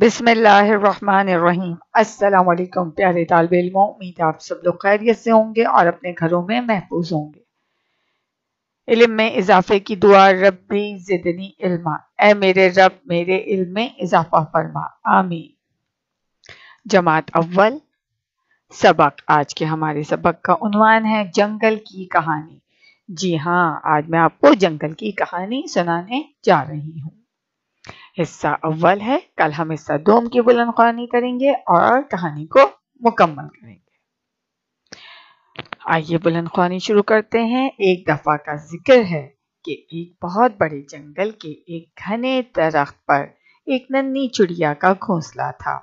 बिसमीम असलकम प्यारे तालब इलमों उम्मीद आप सब लोग खैरियत से होंगे और अपने घरों में महफूज होंगे इल्म में इजाफे की दुआ रबी ज़िदनी इल्मा ए मेरे रब मेरे इल्म में इजाफा फरमा आमीन जमात अव्वल सबक आज के हमारे सबक का उनवान है जंगल की कहानी जी हाँ आज मैं आपको जंगल की कहानी सुनाने जा रही हूँ हिस्सा अव्वल है कल हम हिस्सा दोम की बुलंद कहानी करेंगे और कहानी को मुकम्मल करेंगे आइए बुलंद शुरू करते हैं एक दफा का जिक्र है कि एक बहुत बड़े जंगल के एक घने दरख्त पर एक नन्ही चिड़िया का घोंसला था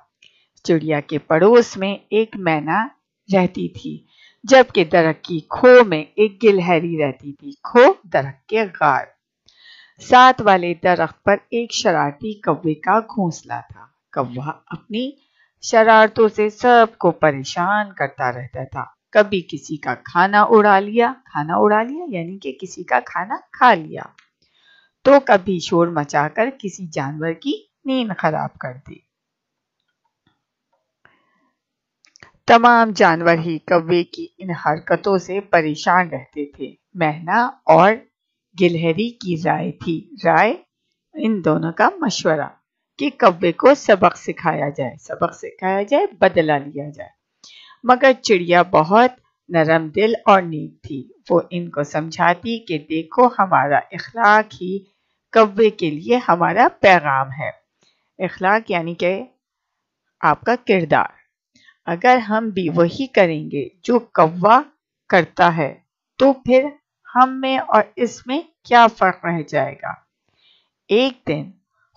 चिड़िया के पड़ोस में एक मैना रहती थी जबकि दरख्त की खो में एक गिलहरी रहती थी खो दरख के गार साथ वाले दरख्त पर एक शरारती कौवे का घोंसला था कौवा अपनी शरारतों से सबको परेशान करता रहता था कभी किसी का खाना उड़ा लिया खाना उड़ा लिया यानी कि किसी का खाना खा लिया तो कभी शोर मचाकर किसी जानवर की नींद खराब कर दी तमाम जानवर ही कौवे की इन हरकतों से परेशान रहते थे मैना और गिलहरी की राय थी राय इन दोनों का मशवरा कि कब्बे को सबक सिखाया जाए सबक सिखाया जाए बदला लिया जाए मगर चिड़िया बहुत नरम दिल और नीक थी वो इनको समझाती कि देखो हमारा इखलाक ही कब्बे के लिए हमारा पैगाम है इखलाक यानी कि आपका किरदार अगर हम भी वही करेंगे जो कौवा करता है तो फिर हम में और इसमें क्या फ़र्क रह जाएगा एक दिन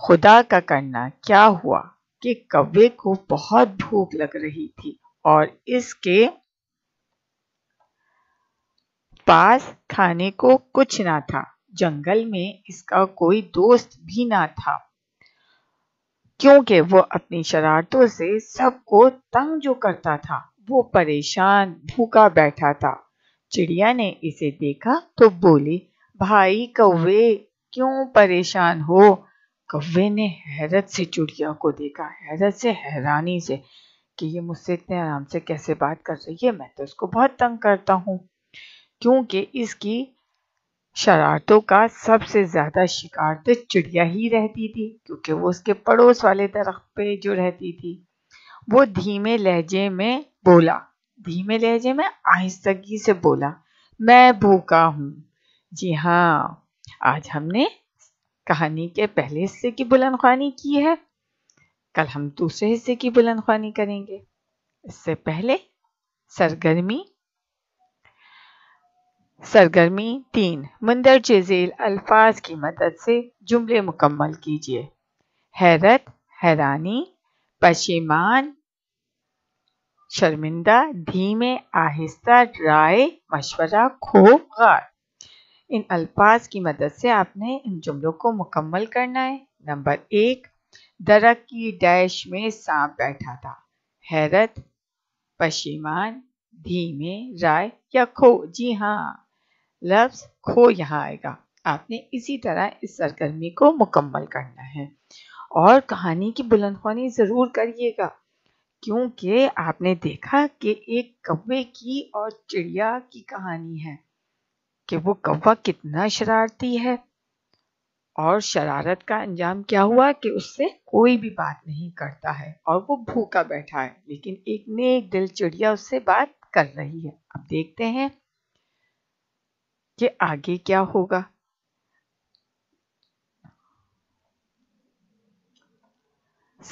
खुदा का करना क्या हुआ कि कव्वे को बहुत भूख लग रही थी और इसके पास खाने को कुछ ना था जंगल में इसका कोई दोस्त भी ना था क्योंकि वो अपनी शरारतों से सबको तंग जो करता था वो परेशान भूखा बैठा था चिड़िया ने इसे देखा तो बोली भाई कौवे क्यों परेशान हो कौवे ने हैरत से चिड़िया को देखा हैरत से हैरानी से कि ये मुझसे इतने आराम से कैसे बात कर रही है मैं तो इसको बहुत तंग करता हूँ क्योंकि इसकी शरारतों का सबसे ज़्यादा शिकार तो चिड़िया ही रहती थी क्योंकि वो उसके पड़ोस वाले दरख्त पे जो रहती थी वो धीमे लहजे में बोला धीमे लहजे में आहिस्तगी से बोला मैं भूखा हूँ जी हाँ आज हमने कहानी के पहले हिस्से की बुलंद की है कल हम दूसरे हिस्से की बुलंद खानी करेंगे इससे पहले सरगर्मी सरगर्मी तीन मंदरज झेल अल्फाज की मदद से जुमले मुकम्मल कीजिए हैरत हैरानी पशीमान शर्मिंदा धीमे आहिस्ता राय मशवरा खो गार इन अल्फाज की मदद से आपने इन जुमलों को मुकम्मल करना है नंबर एक दरक की डैश में सांप बैठा था हैरत पशीमान धीमे राय या खो जी हाँ लफ्ज खो यहाँ आएगा आपने इसी तरह इस सरगर्मी को मुकम्मल करना है और कहानी की बुलंदखानी ज़रूर करिएगा क्योंकि आपने देखा कि एक कौवे की और चिड़िया की कहानी है कि वो कौवा कितना शरारती है और शरारत का अंजाम क्या हुआ कि उससे कोई भी बात नहीं करता है और वो भूखा बैठा है लेकिन एक नेक दिल चिड़िया उससे बात कर रही है अब देखते हैं कि आगे क्या होगा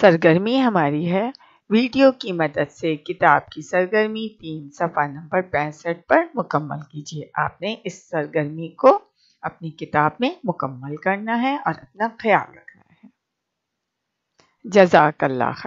सरगर्मी हमारी है वीडियो की मदद से किताब की सरगर्मी तीन सफ़ा नंबर पैंसठ पर मुकम्मल कीजिए आपने इस सरगर्मी को अपनी किताब में मुकम्मल करना है और अपना ख्याल रखना है जजाकल्ला